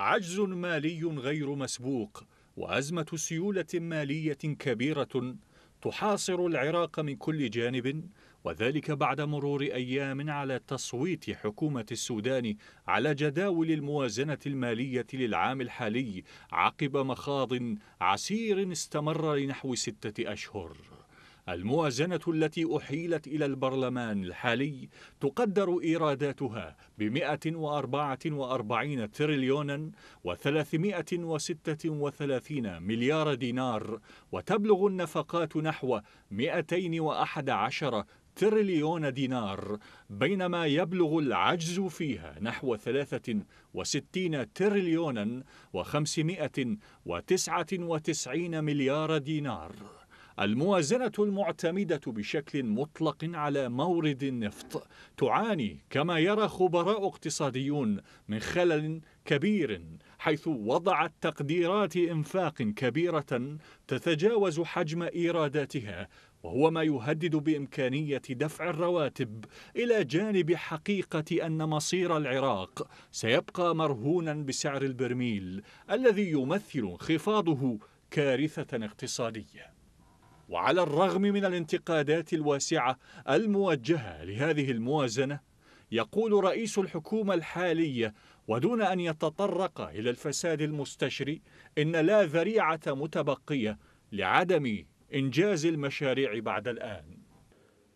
عجز مالي غير مسبوق وأزمة سيولة مالية كبيرة تحاصر العراق من كل جانب وذلك بعد مرور أيام على تصويت حكومة السودان على جداول الموازنة المالية للعام الحالي عقب مخاض عسير استمر لنحو ستة أشهر الموازنة التي أحيلت إلى البرلمان الحالي تقدر إيراداتها ب 144 تريليونا و336 مليار دينار وتبلغ النفقات نحو 211 تريليون دينار بينما يبلغ العجز فيها نحو 63 تريليونا و599 مليار دينار الموازنة المعتمدة بشكل مطلق على مورد النفط تعاني كما يرى خبراء اقتصاديون من خلل كبير حيث وضعت تقديرات انفاق كبيرة تتجاوز حجم ايراداتها وهو ما يهدد بامكانيه دفع الرواتب الى جانب حقيقه ان مصير العراق سيبقى مرهونا بسعر البرميل الذي يمثل انخفاضه كارثه اقتصاديه وعلى الرغم من الانتقادات الواسعة الموجهة لهذه الموازنة يقول رئيس الحكومة الحالية ودون أن يتطرق إلى الفساد المستشري إن لا ذريعة متبقية لعدم إنجاز المشاريع بعد الآن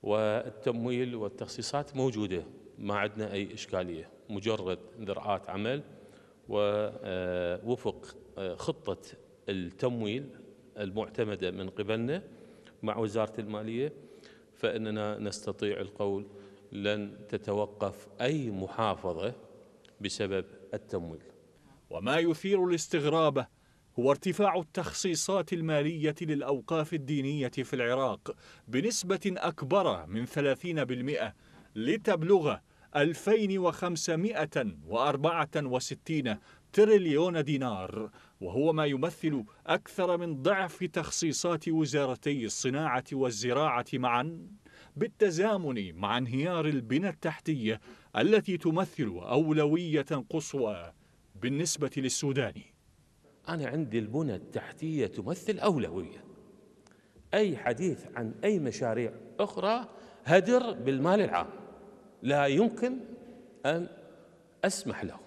والتمويل والتخصيصات موجودة ما عندنا أي إشكالية مجرد ذرعات عمل ووفق آه، آه، خطة التمويل المعتمدة من قبلنا مع وزارة المالية فإننا نستطيع القول لن تتوقف أي محافظة بسبب التمويل وما يثير الاستغراب هو ارتفاع التخصيصات المالية للأوقاف الدينية في العراق بنسبة أكبر من 30% لتبلغ 2564 تريليون دينار وهو ما يمثل أكثر من ضعف تخصيصات وزارتي الصناعة والزراعة معا بالتزامن مع انهيار البنى التحتية التي تمثل أولوية قصوى بالنسبة للسوداني أنا عندي البنى التحتية تمثل أولوية أي حديث عن أي مشاريع أخرى هدر بالمال العام لا يمكن أن أسمح له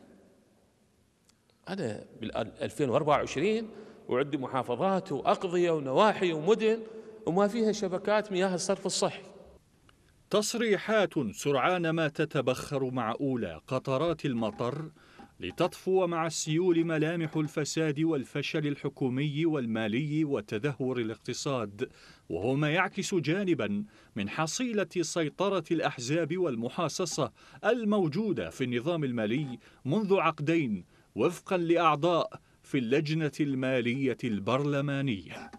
أنا بال 2024 وعندي محافظات وأقضية ونواحي ومدن وما فيها شبكات مياه الصرف الصحي تصريحات سرعان ما تتبخر مع أولى قطرات المطر لتطفو مع السيول ملامح الفساد والفشل الحكومي والمالي وتدهور الاقتصاد وهو ما يعكس جانبا من حصيلة سيطرة الأحزاب والمحاصصة الموجودة في النظام المالي منذ عقدين وفقا لأعضاء في اللجنة المالية البرلمانية